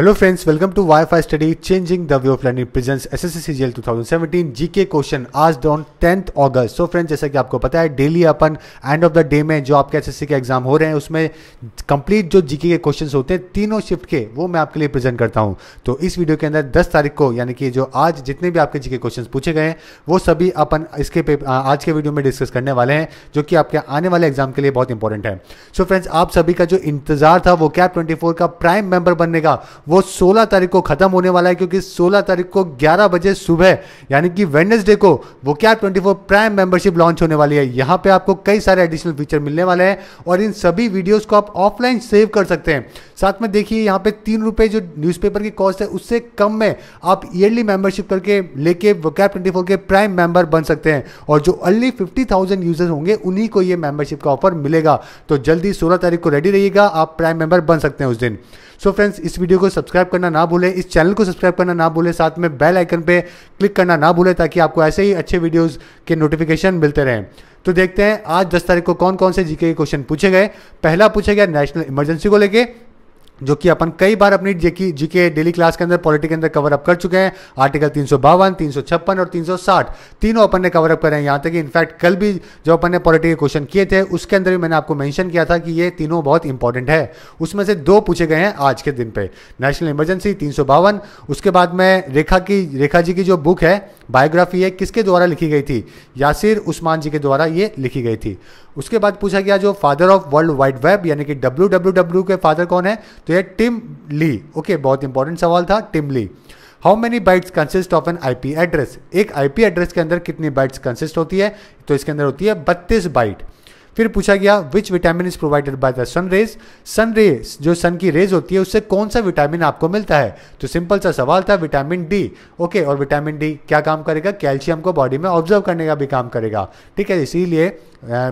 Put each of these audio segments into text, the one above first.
hello friends welcome to wifi study changing the way of learning presents S S C G two thousand seventeen G K question आज on tenth August so friends जैसा कि आपको पता है daily अपन end of the day में जो आपके एस एस सी के एग्जाम हो रहे हैं उसमें कंप्लीट जो जीके के क्वेश्चन होते हैं तीनों शिफ्ट के वो मैं आपके लिए प्रेजेंट करता हूँ तो इस वीडियो के अंदर दस तारीख को यानी कि जो आज जितने भी आपके जीके क्वेश्चन पूछे गए हैं वो सभी अपन इसके आज के वीडियो में डिस्कस करने वाले हैं जो कि आपके आने वाले एग्जाम के लिए बहुत इंपॉर्टेंट है सो so फ्रेंड्स आप सभी का जो इंतजार था वो कैप ट्वेंटी फोर का प्राइम मेंबर बनने का वो 16 तारीख को ख़त्म होने वाला है क्योंकि 16 तारीख को 11 बजे सुबह यानी कि वेडनेसडे को वो क्या 24 प्राइम मेंबरशिप लॉन्च होने वाली है यहां पे आपको कई सारे एडिशनल फीचर मिलने वाले हैं और इन सभी वीडियोस को आप ऑफलाइन सेव कर सकते हैं साथ में देखिए यहाँ पे तीन रुपए जो न्यूज़पेपर की कॉस्ट है उससे कम में आप ईयरली मेंबरशिप करके लेके वो वकैब ट्वेंटी के प्राइम मेंबर बन सकते हैं और जो अर्ली फिफ्टी थाउजेंड यूजर्स होंगे उन्हीं को ये मेंबरशिप का ऑफर मिलेगा तो जल्दी सोलह तारीख को रेडी रहिएगा आप प्राइम मेंबर बन सकते हैं उस दिन सो so फ्रेंड्स इस वीडियो को सब्सक्राइब करना ना भूलें इस चैनल को सब्सक्राइब करना ना भूलें साथ में बेल आइकन पे क्लिक करना ना भूलें ताकि आपको ऐसे ही अच्छे वीडियोज़ के नोटिफिकेशन मिलते रहें तो देखते हैं आज दस तारीख को कौन कौन से जीके के क्वेश्चन पूछे गए पहला पूछा गया नेशनल इमरजेंसी को लेकर जो कि अपन कई बार अपनी जीके डेली क्लास के अंदर पॉलिटी के अंदर कवर अप कर चुके हैं आर्टिकल तीन सौ बावन तीन सौ छप्पन और तीन सौ साठ तीनों अपन ने कवर अप करें हैं यहाँ तक कि इनफैक्ट कल भी जो अपन ने पॉलिटी के क्वेश्चन किए थे उसके अंदर भी मैंने आपको मैंशन किया था कि ये तीनों बहुत इंपॉर्टेंट है उसमें से दो पूछे गए हैं आज के दिन पे नेशनल इमरजेंसी तीन सौ बावन उसके बाद में रेखा की रेखा जी की जो बुक है बायोग्राफी है किसके द्वारा लिखी गई थी यासिर उस्मान जी के द्वारा ये लिखी गई थी उसके बाद पूछा गया जो father of world wide web यानी कि डब्ल्यू डब्ल्यू डब्ल्यू के फादर कौन है तो ये टिम ली ओके बहुत इंपॉर्टेंट सवाल था Tim Lee how many bytes consist of an IP address एक आईपी एड्रेस के अंदर कितनी बाइट्स कंसिस्ट होती है तो इसके अंदर होती है बत्तीस बाइट फिर पूछा गया which vitamin is provided by the sun rays sun rays जो सन की रेज होती है उससे कौन सा विटामिन आपको मिलता है तो सिंपल सा सवाल था विटामिन डी ओके और विटामिन डी क्या काम करेगा कैल्शियम को बॉडी में ऑब्जर्व करने का भी काम करेगा ठीक है इसीलिए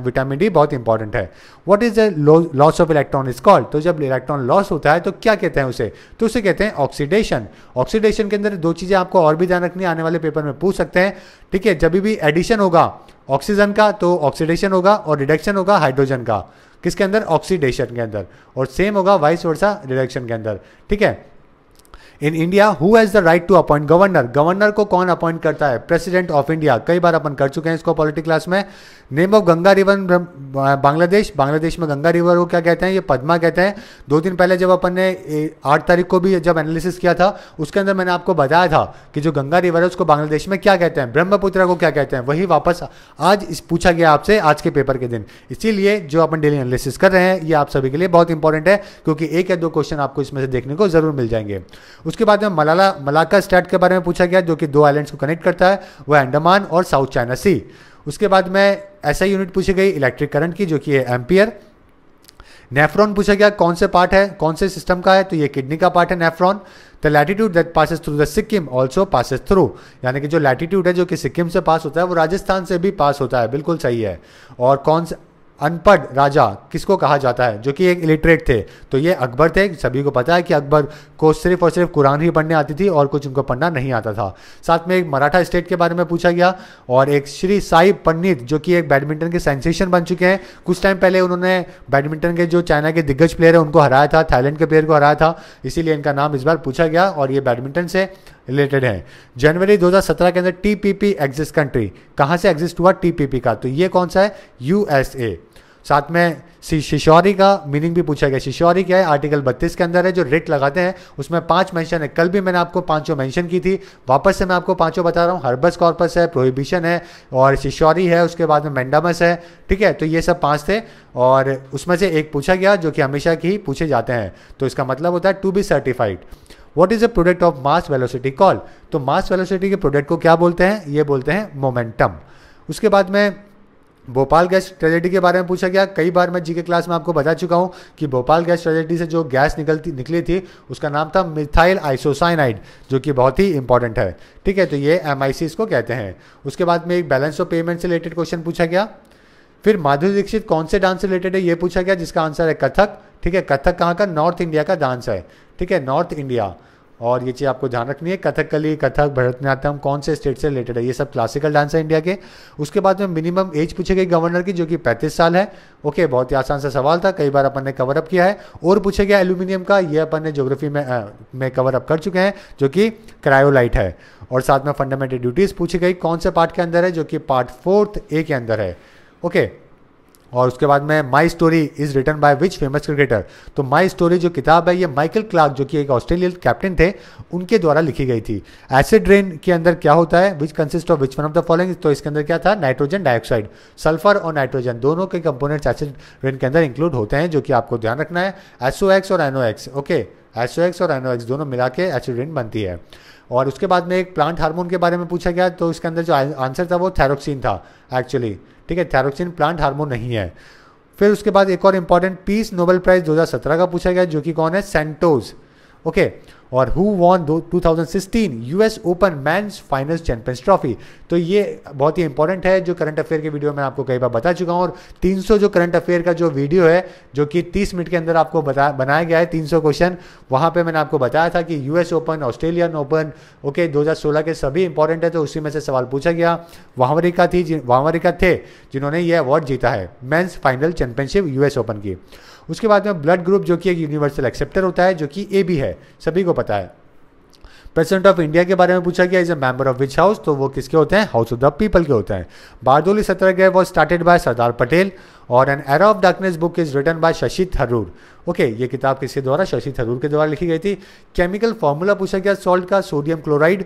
विटामिन डी बहुत इंपॉर्टेंट है what is the loss of electron is called तो जब इलेक्ट्रॉन लॉस होता है तो क्या कहते हैं उसे तो उसे कहते हैं ऑक्सीडेशन ऑक्सीडेशन के अंदर दो चीज़ें आपको और भी ध्यान रखनी आने वाले पेपर में पूछ सकते हैं ठीक है जब भी एडिशन होगा ऑक्सीजन का तो ऑक्सीडेशन होगा और रिडक्शन होगा हाइड्रोजन का किसके अंदर ऑक्सीडेशन के अंदर और सेम होगा वाइस वर्षा रिडक्शन के अंदर ठीक है in India who has the right to appoint governor governor को कौन अपॉइंट करता है प्रेसिडेंट ऑफ इंडिया कई बार अपन कर चुके हैं इसको पॉलिटिक क्लास में name of Ganga river Bangladesh Bangladesh में गंगा रिवर को क्या कहते हैं ये पदमा कहते हैं दो दिन पहले जब अपन ने आठ तारीख को भी जब एनालिसिस किया था उसके अंदर मैंने आपको बताया था कि जो गंगा रिवर है उसको बांग्लादेश में क्या कहते हैं ब्रह्मपुत्र को क्या कहते हैं वही वापस आज इस पूछा गया आपसे आज के पेपर के दिन इसीलिए जो अपन डेली एनालिसिस कर रहे हैं ये आप सभी के लिए बहुत इंपॉर्टेंट है क्योंकि एक या दो क्वेश्चन आपको इसमें से देखने को जरूर मिल जाएंगे उसके बाद में मलाला मलाका स्टेट के बारे में पूछा गया जो कि दो आइलैंड्स को कनेक्ट करता है वह अंडमान और साउथ चाइना सी उसके बाद में ऐसा यूनिट पूछी गई इलेक्ट्रिक करंट की जो कि है एम्पियर नेफ्रॉन पूछा गया कौन से पार्ट है कौन से सिस्टम का है तो ये किडनी का पार्ट है nephron the latitude that passes through the Sikkim also passes through यानी कि जो लैटिट्यूड है जो कि सिक्किम से पास होता है वो राजस्थान से भी पास होता है बिल्कुल सही है और कौन से अनपढ़ राजा किसको कहा जाता है जो कि एक इलिटरेट थे तो ये अकबर थे सभी को पता है कि अकबर को सिर्फ और सिर्फ कुरान ही पढ़ने आती थी और कुछ उनको पढ़ना नहीं आता था साथ में एक मराठा स्टेट के बारे में पूछा गया और एक श्री साई पंडित जो कि एक बैडमिंटन के सेंसेशन बन चुके हैं कुछ टाइम पहले उन्होंने बैडमिंटन के जो चाइना के दिग्गज प्लेयर हैं उनको हराया था थाईलैंड के प्लेयर को हराया था इसीलिए इनका नाम इस बार पूछा गया और ये बैडमिंटन से रिलेटेड है जनवरी 2017 के अंदर टीपीपी एग्जिस्ट कंट्री कहाँ से एग्जिस्ट हुआ टीपीपी का तो ये कौन सा है यूएसए साथ में शिशौरी का मीनिंग भी पूछा गया शिशौरी क्या है आर्टिकल 32 के अंदर है जो रिट लगाते हैं उसमें पांच मेंशन है कल भी मैंने आपको पांचों मेंशन की थी वापस से मैं आपको पांचों बता रहा हूँ हर्बस कॉर्पस है प्रोहिबिशन है और शिशौरी है उसके बाद में मेंडामस है ठीक है तो ये सब पाँच थे और उसमें से एक पूछा गया जो कि हमेशा की पूछे जाते हैं तो इसका मतलब होता है to be certified what is the product of mass velocity call तो मास वेलोसिटी के प्रोडक्ट को क्या बोलते हैं ये बोलते हैं मोमेंटम उसके बाद में भोपाल गैस ट्रेजेडी के बारे में पूछा गया कई बार मैं जी के क्लास में आपको बता चुका हूँ कि भोपाल गैस ट्रेजेडी से जो गैस निकलती निकली थी उसका नाम था मिथाइल आइसोसाइनाइड जो कि बहुत ही इंपॉर्टेंट है ठीक है तो ये एम इसको कहते हैं उसके बाद में एक बैलेंस ऑफ पेमेंट से रिलेटेड क्वेश्चन पूछा गया फिर माधुरी दीक्षित कौन से डांस से रिलेटेड है ये पूछा गया जिसका आंसर है कथक ठीक है कथक कहाँ का नॉर्थ इंडिया का डांस है ठीक है नॉर्थ इंडिया और ये चीज़ आपको ध्यान रखनी है कथकली कथक भरतनाट्यम कौन से स्टेट से रिलेटेड है ये सब क्लासिकल डांस है इंडिया के उसके बाद में मिनिमम एज पूछे गए गवर्नर की जो कि 35 साल है ओके बहुत ही आसान सा सवाल था कई बार अपन ने कवर अप किया है और पूछे गया एल्यूमिनियम का ये अपन ने ज्योग्राफी में आ, में कवर अप कर चुके हैं जो कि क्रायोलाइट है और साथ में फंडामेंटल ड्यूटीज़ पूछी गई कौन से पार्ट के अंदर है जो कि पार्ट फोर्थ ए के अंदर है ओके और उसके बाद में my story is return by which famous cricketer तो माई स्टोरी जो किताब है ये माइकल क्लार्क जो कि एक ऑस्ट्रेलियन कैप्टन थे उनके द्वारा लिखी गई थी एसिड रेन के अंदर क्या होता है which consist of which one of the following तो इसके अंदर क्या था नाइट्रोजन डाइऑक्साइड सल्फर और नाइट्रोजन दोनों के कंपोनेंट्स एसिड रेन के अंदर इंक्लूड होते हैं जो कि आपको ध्यान रखना है एसओ और एनओ ओके एसओ और एनओ दोनों मिला के एसिड रेन बनती है और उसके बाद में एक प्लांट हार्मोन के बारे में पूछा गया तो इसके अंदर जो आंसर था वो थैरोक्सिन था एक्चुअली ठीक है थैरोक्सिन प्लांट हार्मोन नहीं है फिर उसके बाद एक और इंपॉर्टेंट पीस नोबेल प्राइज़ 2017 का पूछा गया जो कि कौन है सेंटोज़ ओके और हु वॉन दो 2016 US Open men's finals champions trophy तो ये बहुत ही इंपॉर्टेंट है जो करंट अफेयर के वीडियो में आपको कई बार बता चुका हूँ और 300 जो करंट अफेयर का जो वीडियो है जो कि 30 मिनट के अंदर आपको बता बनाया गया है 300 क्वेश्चन वहाँ पे मैंने आपको बताया था कि US Open Australian Open okay 2016 के सभी इंपॉर्टेंट है तो उसी में से सवाल पूछा गया वाहवरिका थी वाहवरिका थे जिन्होंने ये अवार्ड जीता है men's final championship US Open की उसके बाद में ब्लड ग्रुप जो कि एक यूनिवर्सल एक्सेप्टर होता है जो कि ए बी है सभी को पता है प्रेसिडेंट ऑफ इंडिया के बारे में पूछा गया is a member of which house तो वो किसके होते हैं हाउस ऑफ द पीपल के होते हैं Bardoli Satyagraha was started by Sardar Patel और an era of darkness book is written by Shashi Tharoor okay ये किताब किसके द्वारा शशि थरूर के द्वारा लिखी गई थी केमिकल फॉर्मूला पूछा गया सॉल्ट का सोडियम क्लोराइड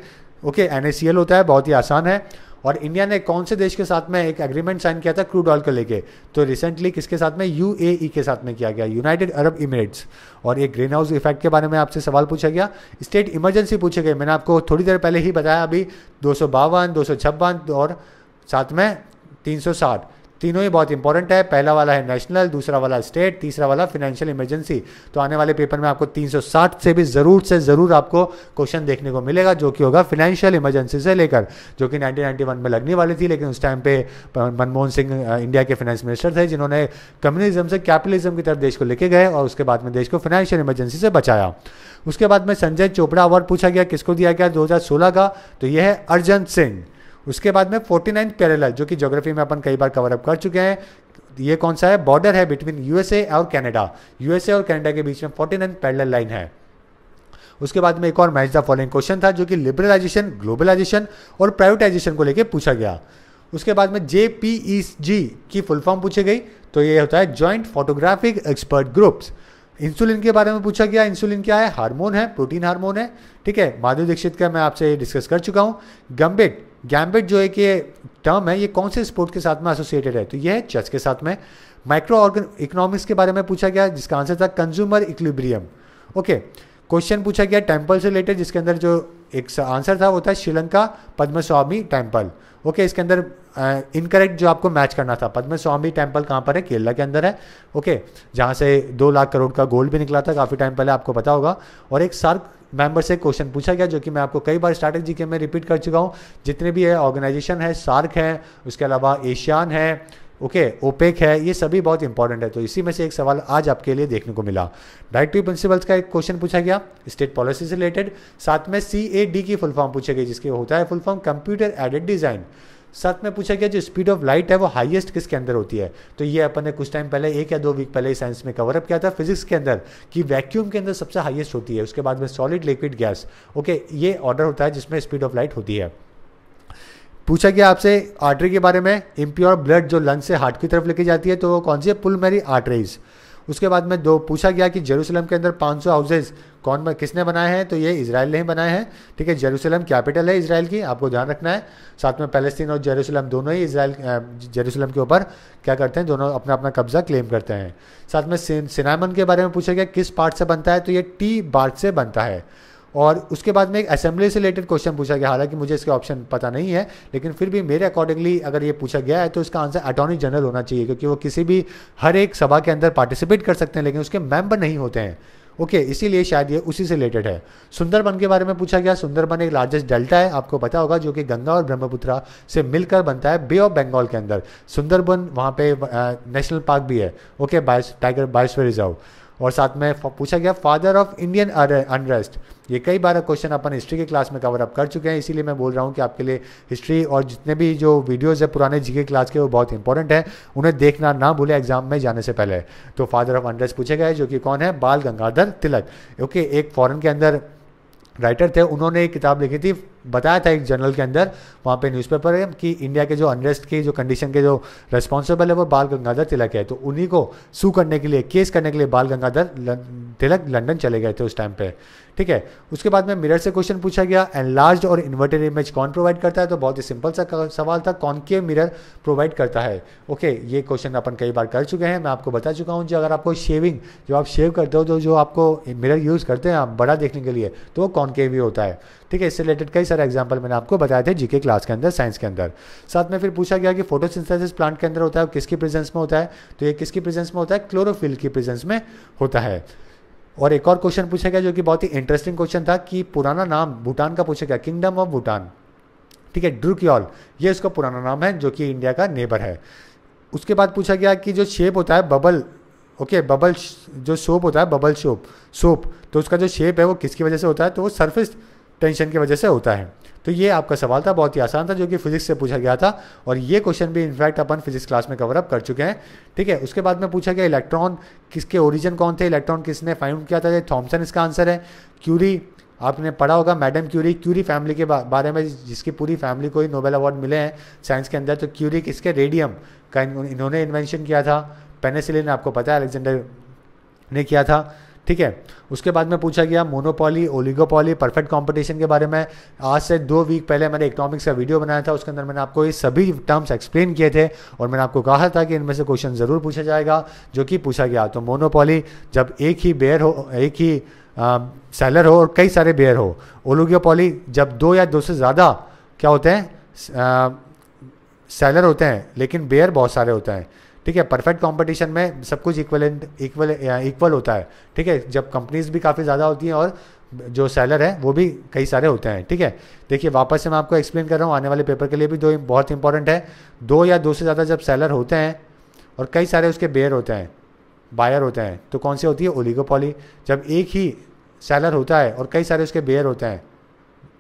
ओके एन होता है बहुत ही आसान है और इंडिया ने कौन से देश के साथ में एक एग्रीमेंट साइन किया था क्रूड ऑयल को लेके तो रिसेंटली किसके साथ में यू e के साथ में किया गया यूनाइटेड अरब इमिरेट्स और एक ग्रीन हाउस इफेक्ट के बारे में आपसे सवाल पूछा गया स्टेट इमरजेंसी पूछे गए मैंने आपको थोड़ी देर पहले ही बताया अभी दो सौ बावन दो सौ छप्पन और साथ में तीन सौ साठ तीनों ही बहुत इंपॉर्टेंट है पहला वाला है नेशनल दूसरा वाला स्टेट तीसरा वाला फाइनेंशियल इमरजेंसी तो आने वाले पेपर में आपको 360 से भी ज़रूर से ज़रूर आपको क्वेश्चन देखने को मिलेगा जो कि होगा फाइनेंशियल इमरजेंसी से लेकर जो कि नाइनटीन में लगने वाली थी लेकिन उस टाइम पे मनमोहन सिंह इंडिया के फाइनेंस मिनिस्टर थे जिन्होंने कम्युनिज्म से कैपिटलिज्म की तरफ देश को लेके गए और उसके बाद में देश को फाइनेंशियल इमरजेंसी से बचाया उसके बाद में संजय चोपड़ा अवार्ड पूछा गया किसको दिया गया 2016 का तो यह है अर्जन सिंह उसके बाद में फोर्टी नाइन पैरेलल जो कि ज्योग्राफी में अपन कई बार कवर अप कर चुके हैं ये कौन सा है बॉर्डर है बिटवीन यूएसए और कनाडा यूएसए और कनाडा के बीच में फोर्टी नाइन पैरल लाइन है उसके बाद में एक और मैच द फॉलोइंग क्वेश्चन था जो कि लिबरलाइजेशन ग्लोबलाइजेशन और प्राइवेटाइजेशन को लेकर पूछा गया उसके बाद में जे पी जी की फुल फॉर्म पूछी गई तो ये होता है joint photographic expert groups insulin के बारे में पूछा गया इंसुलिन क्या है हार्मोन है प्रोटीन हार्मोन है ठीक है माधुरी दीक्षित का मैं आपसे डिस्कस कर चुका हूँ गम्बिट गैम्बिट जो है कि टर्म है ये कौन से स्पोर्ट के साथ में एसोसिएटेड है तो ये है चेस के साथ में माइक्रो ऑर्गन इकोनॉमिक्स के बारे में पूछा गया जिसका आंसर था कंज्यूमर इक्लिब्रियम ओके क्वेश्चन पूछा गया टेम्पल से रिलेटेड जिसके अंदर जो एक आंसर था वो था श्रीलंका पद्मस्वामी टेम्पल ओके इसके अंदर इनकरेक्ट uh, जो आपको मैच करना था पद्मस्वामी टेम्पल कहाँ पर है केरला के अंदर है ओके okay, जहाँ से दो लाख करोड़ का गोल्ड भी निकला था काफ़ी टाइम पहले आपको पता होगा और एक सार्क मेंबर से क्वेश्चन पूछा गया जो कि मैं आपको कई बार स्टार्टिंग जी मैं रिपीट कर चुका हूँ जितने भी है ऑर्गेनाइजेशन है सार्क है उसके अलावा एशियान है ओके okay, ओपेक है ये सभी बहुत इंपॉर्टेंट है तो इसी में से एक सवाल आज आपके लिए देखने को मिला डायरेक्टिव प्रिंसिपल्स का एक क्वेश्चन पूछा गया स्टेट पॉलिसी से रिलेटेड साथ में सी ए डी की फुल फॉर्म पूछे गए जिसके होता है full form computer aided design साथ में पूछा गया जो स्पीड ऑफ लाइट है वो हाईएस्ट किसके अंदर होती है तो ये अपन ने कुछ टाइम पहले एक या दो वीक पहले साइंस में कवरअप किया था फिजिक्स के अंदर कि वैक्यूम के अंदर सबसे हाईएस्ट होती है उसके बाद में सॉलिड लिक्विड गैस ओके ये ऑर्डर होता है जिसमें स्पीड ऑफ लाइट होती है पूछा गया आपसे आर्टरी के बारे में इम्प्योर ब्लड जो लंग से हार्ट की तरफ लेके जाती है तो वो कौन सी है पुलमेरी आर्टरीज उसके बाद में दो पूछा गया कि जेरूसलम के अंदर 500 हाउसेज कौन किसने बनाए हैं तो ये इसराइल ने ही बनाए हैं ठीक है जेरूसलम कैपिटल है इसराइल की आपको ध्यान रखना है साथ में पैलेस्तीन और जेरूसलम दोनों ही इसराइल जेरूसलम के ऊपर क्या करते हैं दोनों अपना अपना कब्जा क्लेम करते हैं साथ में सिनामन के बारे में पूछा गया किस पार्ट से बनता है तो ये टी बार्ट से बनता है और उसके बाद में एक असेंबली से रिलेटेड क्वेश्चन पूछा गया हालांकि मुझे इसके ऑप्शन पता नहीं है लेकिन फिर भी मेरे अकॉर्डिंगली अगर ये पूछा गया है तो इसका आंसर अटॉर्नी जनरल होना चाहिए क्योंकि वो किसी भी हर एक सभा के अंदर पार्टिसिपेट कर सकते हैं लेकिन उसके मेंबर नहीं होते हैं ओके okay, इसीलिए शायद ये उसी से रिलेटेड है सुंदरबन के बारे में पूछा गया सुंदरबन एक लार्जेस्ट डेल्टा है आपको पता होगा जो कि गंगा और ब्रह्मपुत्रा से मिलकर बनता है बे ऑफ बंगाल के अंदर सुंदरबन वहाँ पे नेशनल पार्क भी है okay bio tiger biosphere reserve और साथ में पूछा गया फादर ऑफ इंडियन अनरेस्ट ये कई बार क्वेश्चन अपन हिस्ट्री के क्लास में कवर अप कर चुके हैं इसीलिए मैं बोल रहा हूँ कि आपके लिए हिस्ट्री और जितने भी जो वीडियोज़ है पुराने जीके क्लास के वो बहुत इंपॉर्टेंट है उन्हें देखना ना भूले एग्जाम में जाने से पहले तो फादर ऑफ अनरेस्ट पूछे गए जो कि कौन है बाल गंगाधर तिलक ओके एक फॉरन के अंदर राइटर थे उन्होंने एक किताब लिखी थी बताया था एक जर्नल के अंदर वहाँ पे न्यूज़पेपर है कि इंडिया के जो अनरेस्ट की जो कंडीशन के जो रेस्पॉन्सिबल है वो बाल गंगाधर तिलक है तो उन्हीं को सू करने के लिए केस करने के लिए बाल गंगाधर तिलक लंदन चले गए थे उस टाइम पे ठीक है उसके बाद में मिरर से क्वेश्चन पूछा गया एनलार्ज और इन्वर्टेड इमेज कौन प्रोवाइड करता है तो बहुत ही सिंपल सा सवाल था कौन के मिरर प्रोवाइड करता है ओके ये क्वेश्चन अपन कई बार कर चुके हैं मैं आपको बता चुका हूँ जो अगर आपको शेविंग जो आप शेव करते हो तो जो आपको मिरर यूज़ करते हैं आप बड़ा देखने के लिए तो वो कॉन्केव भी होता है ठीक है इससे रिलेटेड कई सारे एग्जाम्पल मैंने आपको बताया था जीके क्लास के अंदर साइंस के अंदर साथ में फिर पूछा गया कि फोटोसिंथेसिस प्लांट के अंदर होता है किसकी प्रेजेंस में होता है तो ये किसकी प्रेजेंस में होता है क्लोरोफिल की प्रेजेंस में होता है और एक और क्वेश्चन पूछा गया जो कि बहुत ही इंटरेस्टिंग क्वेश्चन था कि पुराना नाम भूटान का पूछा गया किंगडम ऑफ भूटान ठीक है ड्रुक्योल ये इसका पुराना नाम है जो कि इंडिया का नेबर है उसके बाद पूछा गया कि जो शेप होता है बबल ओके okay, बबल जो सोप होता है बबल सोप सोप तो उसका जो शेप है वो किसकी वजह से होता है तो वो सरफेस टेंशन की वजह से होता है तो ये आपका सवाल था बहुत ही आसान था जो कि फिजिक्स से पूछा गया था और ये क्वेश्चन भी इनफैक्ट अपन फिजिक्स क्लास में कवर अप कर चुके हैं ठीक है उसके बाद में पूछा गया इलेक्ट्रॉन किसके ओरिजिन कौन थे इलेक्ट्रॉन किसने फाइंड किया था थॉमसन इसका आंसर है क्यूरी आपने पढ़ा होगा मैडम क्यूरी क्यूरी फैमिली के बारे में जिसकी पूरी फैमिली को ही नोबेल अवार्ड मिले हैं साइंस के अंदर तो क्यूरी किसके रेडियम का इन्होंने इन्वेंशन किया था पेनेसिलिन आपको पता है अलेक्जेंडर ने किया था ठीक है उसके बाद में पूछा गया मोनोपॉली ओलिगोपॉली परफेक्ट कॉम्पिटिशन के बारे में आज से दो वीक पहले मैंने इकोनॉमिक्स का वीडियो बनाया था उसके अंदर मैंने आपको ये सभी टर्म्स एक्सप्लेन किए थे और मैंने आपको कहा था कि इनमें से क्वेश्चन ज़रूर पूछा जाएगा जो कि पूछा गया तो मोनोपॉली जब एक ही बेयर हो एक ही सेलर हो और कई सारे बेयर हो ओलिगोपॉली जब दो या दो से ज़्यादा क्या होते हैं सेलर होते हैं लेकिन बेयर बहुत सारे होते हैं ठीक है परफेक्ट कंपटीशन में सब कुछ इक्वलेंट इक्वल इक्वल होता है ठीक है जब कंपनीज भी काफ़ी ज़्यादा होती हैं और जो सैलर है वो भी कई सारे होते हैं ठीक है देखिए वापस से मैं आपको एक्सप्लेन कर रहा हूँ आने वाले पेपर के लिए भी दो बहुत इंपॉर्टेंट है दो या दो से ज़्यादा जब सैलर होते हैं और कई सारे उसके बेयर होते हैं बायर होते हैं तो कौन सी होती है ओलिगोपॉली जब एक ही सैलर होता है और कई सारे उसके बेयर होते हैं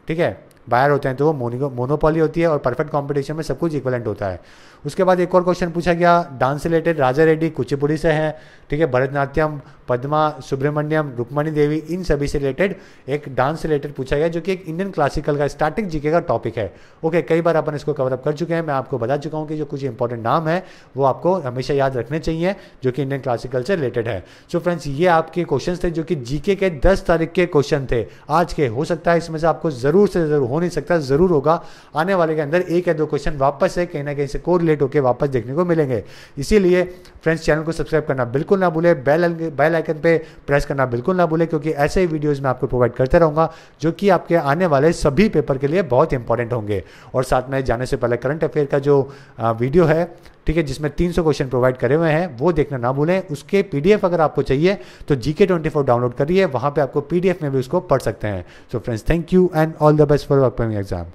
ठीक है बायर होते हैं तो वो मोनिगो मोनोपॉली होती है और परफेक्ट कॉम्पिटिशन में सब कुछ इक्वलेंट होता है उसके बाद एक और क्वेश्चन पूछा गया डांस रिलेटेड राजा रेड्डी कुचिपुड़ी से हैं ठीक है भरतनाट्यम पद्मा सुब्रमण्यम रुक्मणी देवी इन सभी से रिलेटेड एक डांस रिलेटेड पूछा गया जो कि एक इंडियन क्लासिकल का स्टार्टिंग जीके का टॉपिक है ओके कई बार अपन इसको कवरअप कर चुके हैं मैं आपको बता चुका हूँ कि जो कुछ इंपॉर्टेंट नाम है वो आपको हमेशा याद रखने चाहिए जो कि इंडियन क्लासिकल से रिलेटेड है सो so फ्रेंड्स ये आपके क्वेश्चन थे जो कि जीके के दस तारीख के क्वेश्चन थे आज के हो सकता है इसमें से आपको जरूर से जरूर हो नहीं सकता जरूर होगा आने वाले के अंदर एक या दो क्वेश्चन वापस है कहीं ना कहीं से कोर अपडेट होकर वापस देखने को मिलेंगे इसीलिए फ्रेंड्स चैनल को सब्सक्राइब करना बिल्कुल ना भूले बेल बेल आइकन पे प्रेस करना बिल्कुल ना भूले क्योंकि ऐसे ही वीडियोस मैं आपको प्रोवाइड करते रहूंगा जो कि आपके आने वाले सभी पेपर के लिए बहुत इंपॉर्टेंट होंगे और साथ में जाने से पहले करंट अफेयर का जो वीडियो है ठीक है जिसमें 300 क्वेश्चन प्रोवाइड करे हुए हैं वो देखना ना भूलें उसके पीडीएफ अगर आपको चाहिए तो जीके ट्वेंटी फोर डाउनलोड करिए वहां पे आपको पीडीएफ में भी उसको पढ़ सकते हैं so friends thank you and all the best for upcoming exam